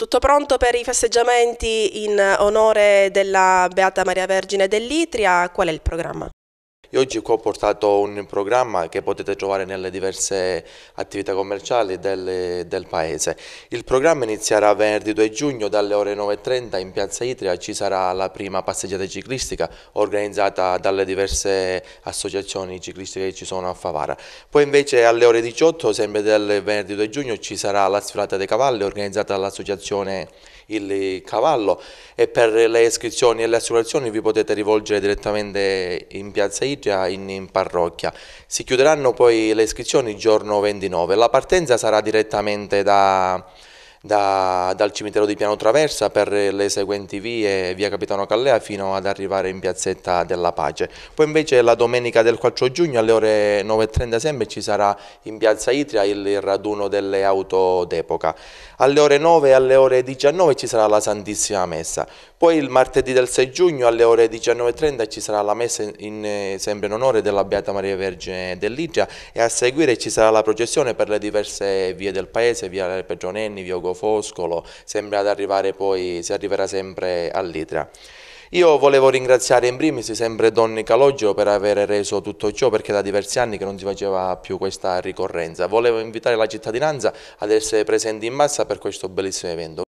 Tutto pronto per i festeggiamenti in onore della Beata Maria Vergine dell'Itria? Qual è il programma? oggi qua ho portato un programma che potete trovare nelle diverse attività commerciali del, del paese. Il programma inizierà venerdì 2 giugno dalle ore 9.30 in Piazza Itria, ci sarà la prima passeggiata ciclistica organizzata dalle diverse associazioni ciclistiche che ci sono a Favara. Poi invece alle ore 18, sempre del venerdì 2 giugno, ci sarà la sfilata dei cavalli organizzata dall'associazione Il Cavallo e per le iscrizioni e le assicurazioni vi potete rivolgere direttamente in Piazza Itria Iria in, in, parrocchia. Si chiuderanno poi le iscrizioni il giorno 29. La partenza sarà direttamente da da, dal cimitero di Piano Traversa per le seguenti vie, via Capitano Callea fino ad arrivare in piazzetta della Pace. Poi invece la domenica del 4 giugno alle ore 9.30 sempre ci sarà in piazza Itria il raduno delle auto d'epoca. Alle ore 9 e alle ore 19 ci sarà la Santissima Messa. Poi il martedì del 6 giugno alle ore 19.30 ci sarà la messa in, sempre in onore della Beata Maria Vergine dell'Itria e a seguire ci sarà la processione per le diverse vie del paese, via Pegionenni, via Ugo Foscolo, sembra ad arrivare poi, si arriverà sempre all'Itra. Io volevo ringraziare in primis sempre Don Calogio per aver reso tutto ciò perché da diversi anni che non si faceva più questa ricorrenza. Volevo invitare la cittadinanza ad essere presente in massa per questo bellissimo evento.